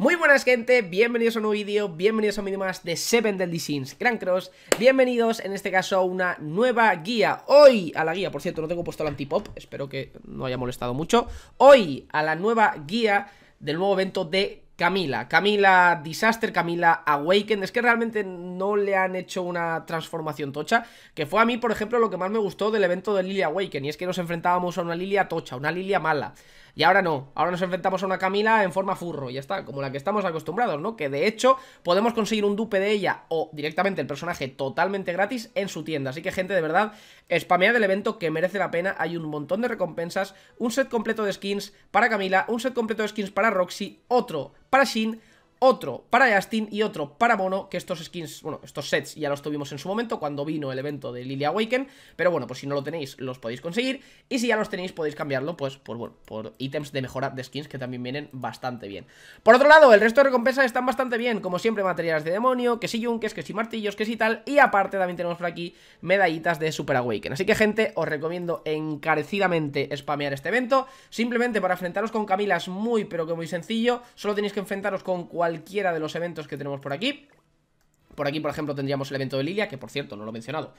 Muy buenas gente, bienvenidos a un nuevo vídeo, bienvenidos a un vídeo más de Seven del Sins Grand Cross Bienvenidos en este caso a una nueva guía Hoy a la guía, por cierto no tengo puesto el antipop, espero que no haya molestado mucho Hoy a la nueva guía del nuevo evento de Camila, Camila Disaster, Camila Awaken. es que realmente no le han hecho una transformación tocha, que fue a mí, por ejemplo, lo que más me gustó del evento de Lilia Awaken. y es que nos enfrentábamos a una Lilia tocha, una Lilia mala, y ahora no, ahora nos enfrentamos a una Camila en forma furro, ya está, como la que estamos acostumbrados, ¿no? Que de hecho podemos conseguir un dupe de ella o directamente el personaje totalmente gratis en su tienda, así que gente, de verdad, spamead el evento que merece la pena, hay un montón de recompensas, un set completo de skins para Camila, un set completo de skins para Roxy, otro para a China otro para Justin y otro para Mono, que estos skins, bueno, estos sets ya los tuvimos en su momento cuando vino el evento de Lilia Awaken, pero bueno, pues si no lo tenéis los podéis conseguir y si ya los tenéis podéis cambiarlo, pues, por, bueno, por ítems de mejora de skins que también vienen bastante bien. Por otro lado, el resto de recompensas están bastante bien, como siempre materiales de demonio, que si yunques, que si martillos, que si tal, y aparte también tenemos por aquí medallitas de Super Awaken. Así que gente, os recomiendo encarecidamente spamear este evento, simplemente para enfrentaros con Camila es muy pero que muy sencillo, solo tenéis que enfrentaros con cualquier cualquiera de los eventos que tenemos por aquí. Por aquí, por ejemplo, tendríamos el evento de Lilia, que por cierto, no lo he mencionado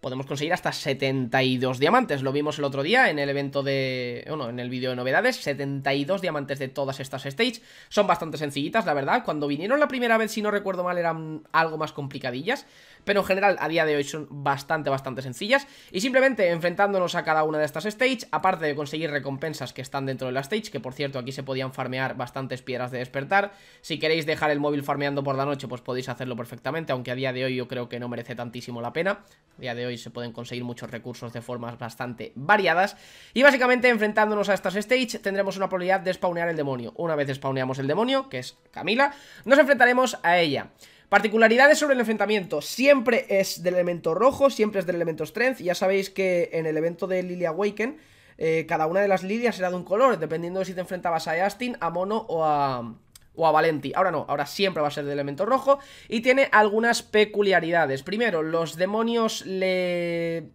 podemos conseguir hasta 72 diamantes. Lo vimos el otro día en el evento de... bueno, oh, en el vídeo de novedades, 72 diamantes de todas estas stages. Son bastante sencillitas, la verdad. Cuando vinieron la primera vez, si no recuerdo mal, eran algo más complicadillas. Pero en general, a día de hoy son bastante, bastante sencillas. Y simplemente enfrentándonos a cada una de estas stages, aparte de conseguir recompensas que están dentro de la stage, que por cierto, aquí se podían farmear bastantes piedras de despertar. Si queréis dejar el móvil farmeando por la noche, pues podéis hacerlo perfectamente, aunque a día de hoy yo creo que no merece tantísimo la pena. A día de hoy y se pueden conseguir muchos recursos de formas bastante variadas. Y básicamente enfrentándonos a estas stage tendremos una probabilidad de spawnear el demonio. Una vez spawneamos el demonio, que es Camila, nos enfrentaremos a ella. Particularidades sobre el enfrentamiento. Siempre es del elemento rojo, siempre es del elemento strength. Ya sabéis que en el evento de lilia Awaken... Eh, cada una de las lilias era de un color, dependiendo de si te enfrentabas a astin a Mono o a, o a Valenti. Ahora no, ahora siempre va a ser de elemento rojo y tiene algunas peculiaridades. Primero, los demonios le... Eh,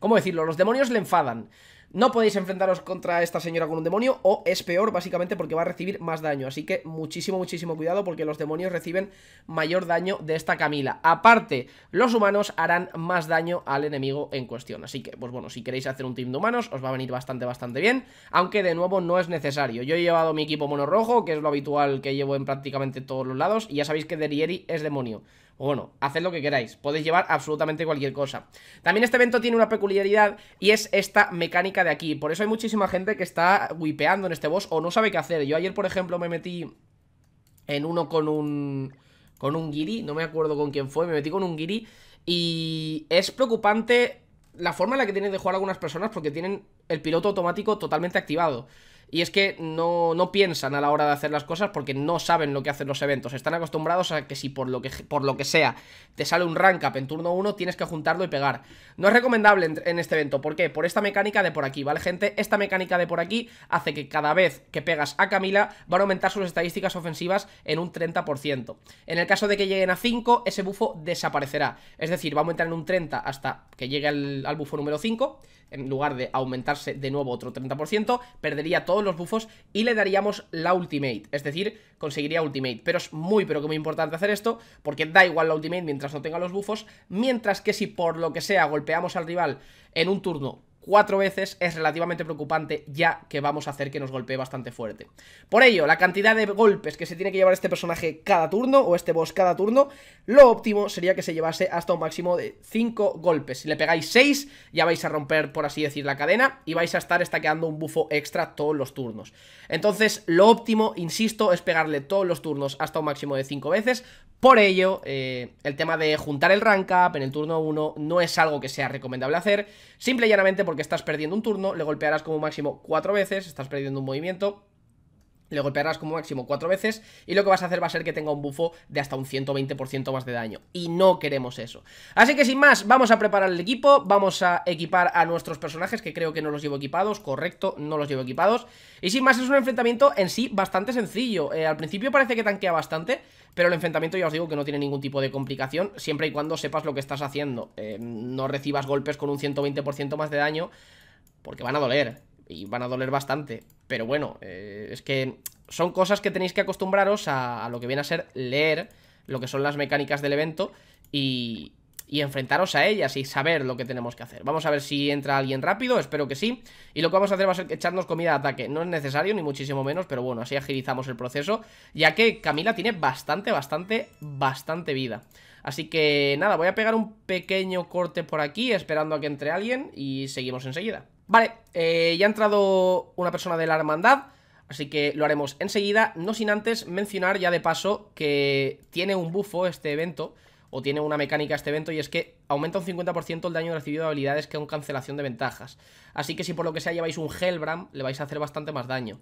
¿Cómo decirlo? Los demonios le enfadan. No podéis enfrentaros contra esta señora con un demonio o es peor básicamente porque va a recibir más daño. Así que muchísimo, muchísimo cuidado porque los demonios reciben mayor daño de esta Camila. Aparte, los humanos harán más daño al enemigo en cuestión. Así que, pues bueno, si queréis hacer un team de humanos os va a venir bastante, bastante bien. Aunque de nuevo no es necesario. Yo he llevado mi equipo mono rojo, que es lo habitual que llevo en prácticamente todos los lados. Y ya sabéis que Derieri es demonio bueno, haced lo que queráis, podéis llevar absolutamente cualquier cosa También este evento tiene una peculiaridad y es esta mecánica de aquí Por eso hay muchísima gente que está wipeando en este boss o no sabe qué hacer Yo ayer, por ejemplo, me metí en uno con un... Con un guiri, no me acuerdo con quién fue, me metí con un guiri Y es preocupante la forma en la que tienen de jugar algunas personas porque tienen el piloto automático totalmente activado y es que no, no, piensan a la hora de hacer las cosas porque no saben lo que hacen los eventos. Están acostumbrados a que si por lo que, por lo que sea te sale un rank up en turno 1, tienes que juntarlo y pegar. No es recomendable en, este evento. ¿Por qué? Por esta mecánica de por aquí, ¿vale, gente? Esta mecánica de por aquí hace que cada vez que pegas a Camila van a aumentar sus estadísticas ofensivas en un 30%. En el caso de que lleguen a 5, ese bufo desaparecerá. Es decir, va a aumentar en un 30 hasta que llegue al, al bufo número 5. En lugar de aumentarse de nuevo otro 30%, perdería todo los bufos y le daríamos la ultimate, es decir, conseguiría ultimate, pero es muy pero que muy importante hacer esto porque da igual la ultimate mientras no tenga los bufos, mientras que si por lo que sea golpeamos al rival en un turno cuatro veces es relativamente preocupante ya que vamos a hacer que nos golpee bastante fuerte. Por ello, la cantidad de golpes que se tiene que llevar este personaje cada turno o este boss cada turno, lo óptimo sería que se llevase hasta un máximo de cinco golpes. Si le pegáis seis, ya vais a romper, por así decir, la cadena y vais a estar estaqueando un bufo extra todos los turnos. Entonces, lo óptimo, insisto, es pegarle todos los turnos hasta un máximo de cinco veces por ello, eh, el tema de juntar el rank up en el turno 1 no es algo que sea recomendable hacer, simple y llanamente porque estás perdiendo un turno, le golpearás como máximo 4 veces, estás perdiendo un movimiento, le golpearás como máximo 4 veces y lo que vas a hacer va a ser que tenga un bufo de hasta un 120% más de daño y no queremos eso. Así que sin más, vamos a preparar el equipo, vamos a equipar a nuestros personajes que creo que no los llevo equipados, correcto, no los llevo equipados. Y sin más es un enfrentamiento en sí bastante sencillo, eh, al principio parece que tanquea bastante, pero el enfrentamiento ya os digo que no tiene ningún tipo de complicación, siempre y cuando sepas lo que estás haciendo. Eh, no recibas golpes con un 120% más de daño, porque van a doler, y van a doler bastante. Pero bueno, eh, es que son cosas que tenéis que acostumbraros a lo que viene a ser leer lo que son las mecánicas del evento y, y enfrentaros a ellas y saber lo que tenemos que hacer. Vamos a ver si entra alguien rápido, espero que sí. Y lo que vamos a hacer va a ser echarnos comida de ataque. No es necesario, ni muchísimo menos, pero bueno, así agilizamos el proceso, ya que Camila tiene bastante, bastante, bastante vida. Así que nada, voy a pegar un pequeño corte por aquí, esperando a que entre alguien y seguimos enseguida. Vale, eh, ya ha entrado una persona de la hermandad. Así que lo haremos enseguida, no sin antes mencionar ya de paso que tiene un bufo este evento o tiene una mecánica este evento y es que aumenta un 50% el daño recibido de habilidades que un cancelación de ventajas. Así que si por lo que sea lleváis un Hellbram, le vais a hacer bastante más daño.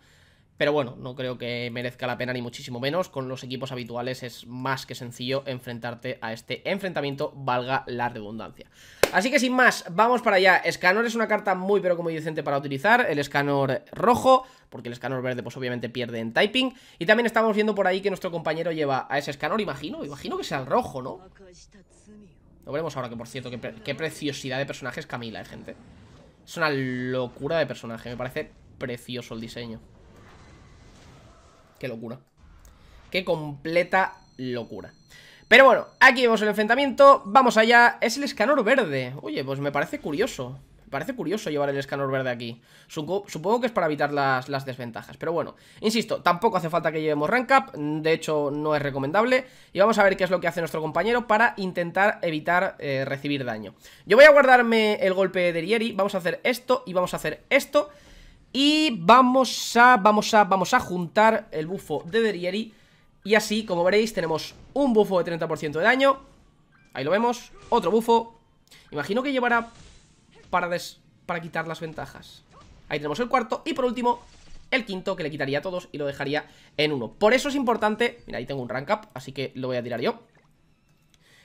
Pero bueno, no creo que merezca la pena ni muchísimo menos. Con los equipos habituales es más que sencillo enfrentarte a este enfrentamiento, valga la redundancia. Así que sin más, vamos para allá. Escanor es una carta muy pero muy decente para utilizar. El escanor rojo, porque el escanor verde pues obviamente pierde en typing. Y también estamos viendo por ahí que nuestro compañero lleva a ese escanor, imagino. Imagino que sea el rojo, ¿no? Lo veremos ahora, que por cierto, qué, preciosidad de personaje es Camila, eh, gente. Es una locura de personaje, me parece precioso el diseño. Qué locura. Qué completa locura. Pero bueno, aquí vemos el enfrentamiento. Vamos allá. Es el escanor verde. Oye, pues me parece curioso. Me parece curioso llevar el escanor verde aquí. Supongo que es para evitar las, desventajas. Pero bueno, insisto, tampoco hace falta que llevemos rank up. De hecho, no es recomendable. Y vamos a ver qué es lo que hace nuestro compañero para intentar evitar eh, recibir daño. Yo voy a guardarme el golpe de Rieri. Vamos a hacer esto y vamos a hacer esto. Y vamos a, vamos a, vamos a juntar el bufo de Derieri Y así, como veréis, tenemos un bufo de 30% de daño Ahí lo vemos, otro bufo Imagino que llevará para, para quitar las ventajas Ahí tenemos el cuarto y por último el quinto que le quitaría a todos y lo dejaría en uno Por eso es importante, mira ahí tengo un rank up, así que lo voy a tirar yo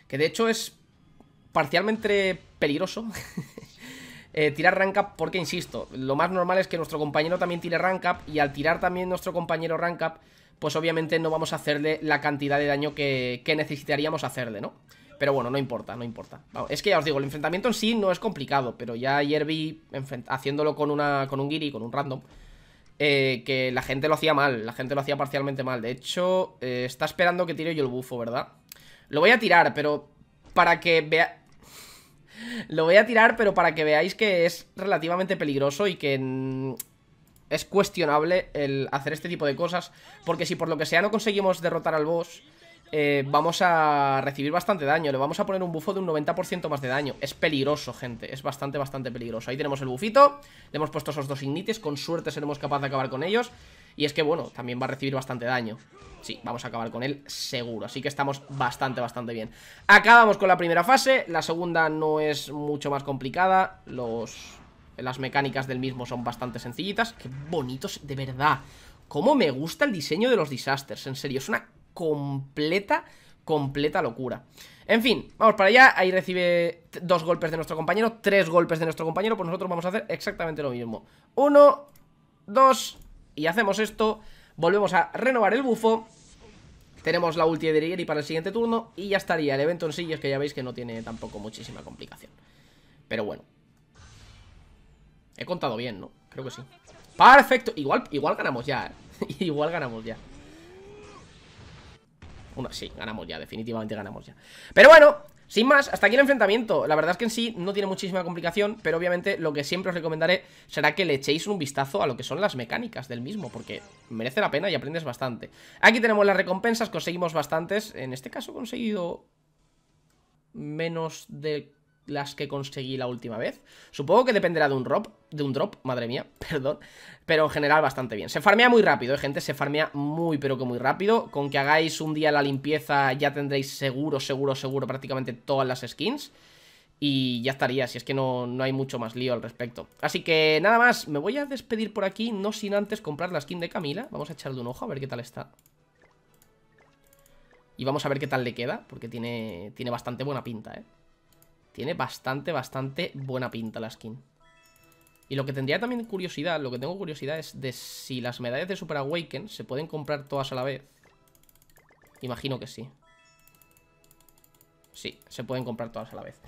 Que de hecho es parcialmente peligroso Eh, tirar rank up porque, insisto, lo más normal es que nuestro compañero también tire rank up y al tirar también nuestro compañero rank up, pues obviamente no vamos a hacerle la cantidad de daño que, que necesitaríamos hacerle, ¿no? Pero bueno, no importa, no importa. Es que ya os digo, el enfrentamiento en sí no es complicado, pero ya ayer vi, haciéndolo con, una, con un giri con un random, eh, que la gente lo hacía mal, la gente lo hacía parcialmente mal. De hecho, eh, está esperando que tire yo el bufo, ¿verdad? Lo voy a tirar, pero para que vea... Lo voy a tirar, pero para que veáis que es relativamente peligroso y que mm, es cuestionable el hacer este tipo de cosas. Porque si por lo que sea no conseguimos derrotar al boss, eh, vamos a recibir bastante daño. Le vamos a poner un bufo de un 90% más de daño. Es peligroso, gente. Es bastante, bastante peligroso. Ahí tenemos el bufito. Le hemos puesto esos dos ignites. Con suerte seremos capaces de acabar con ellos. Y es que, bueno, también va a recibir bastante daño. Sí, vamos a acabar con él seguro, así que estamos bastante, bastante bien. Acabamos con la primera fase, la segunda no es mucho más complicada, los... Las mecánicas del mismo son bastante sencillitas Qué bonitos, de verdad Cómo me gusta el diseño de los disasters En serio, es una completa completa locura. En fin, vamos para allá, ahí recibe dos golpes de nuestro compañero, tres golpes de nuestro compañero, pues nosotros vamos a hacer exactamente lo mismo. Uno, dos, y hacemos esto, volvemos a renovar el bufo tenemos la ulti de para el siguiente turno Y ya estaría, el evento en sí es que ya veis que no tiene tampoco muchísima complicación Pero bueno He contado bien, ¿no? Creo que sí ¡Perfecto! Igual, igual ganamos ya, ¿eh? Igual ganamos ya sí, ganamos ya, definitivamente ganamos ya Pero bueno, sin más, hasta aquí el enfrentamiento. La verdad es que en sí no tiene muchísima complicación, pero obviamente lo que siempre os recomendaré será que le echéis un vistazo a lo que son las mecánicas del mismo, porque merece la pena y aprendes bastante. Aquí tenemos las recompensas, conseguimos bastantes. En este caso he conseguido menos de las que conseguí la última vez. Supongo que dependerá de un drop, de un drop, madre mía, perdón, pero en general bastante bien. Se farmea muy rápido, eh, gente, se farmea muy pero que muy rápido. Con que hagáis un día la limpieza ya tendréis seguro, seguro, seguro prácticamente todas las skins. Y ya estaría, si es que no, no hay mucho más lío al respecto. Así que nada más, me voy a despedir por aquí, no sin antes comprar la skin de Camila. Vamos a echarle un ojo a ver qué tal está. Y vamos a ver qué tal le queda, porque tiene, tiene bastante buena pinta, ¿eh? Tiene bastante, bastante buena pinta la skin. Y lo que tendría también curiosidad, lo que tengo curiosidad es de si las medallas de Super Awaken se pueden comprar todas a la vez. Imagino que sí. Sí, se pueden comprar todas a la vez.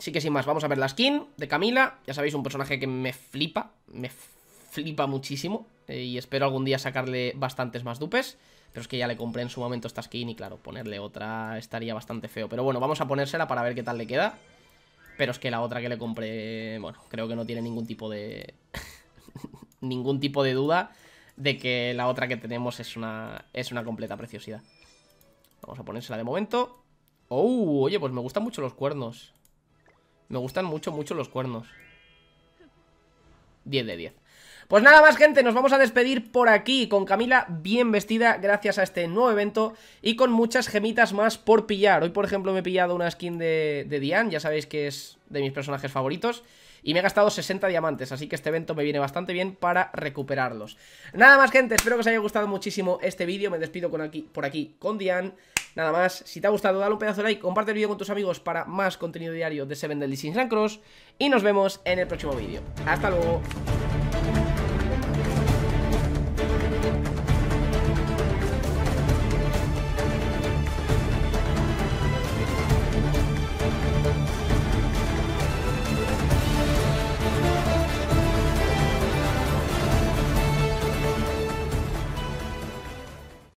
Así que sin más, vamos a ver la skin de Camila. Ya sabéis, un personaje que me flipa, me flipa muchísimo. Eh, y espero algún día sacarle bastantes más dupes. Pero es que ya le compré en su momento esta skin y claro, ponerle otra estaría bastante feo. Pero bueno, vamos a ponérsela para ver qué tal le queda. Pero es que la otra que le compré, bueno, creo que no tiene ningún tipo de... ningún tipo de duda de que la otra que tenemos es una, es una completa preciosidad. Vamos a ponérsela de momento. ¡Oh! Oye, pues me gustan mucho los cuernos. Me gustan mucho, mucho los cuernos. 10 de 10. Pues nada más gente, nos vamos a despedir por aquí con Camila bien vestida gracias a este nuevo evento y con muchas gemitas más por pillar. Hoy por ejemplo me he pillado una skin de, de Diane, ya sabéis que es de mis personajes favoritos. Y me he gastado 60 diamantes, así que este evento me viene bastante bien para recuperarlos. Nada más, gente, espero que os haya gustado muchísimo este vídeo. Me despido con aquí, por aquí con Diane. Nada más, si te ha gustado, dale un pedazo de like, comparte el vídeo con tus amigos para más contenido diario de Seven del and Cross. Y nos vemos en el próximo vídeo. Hasta luego. thank you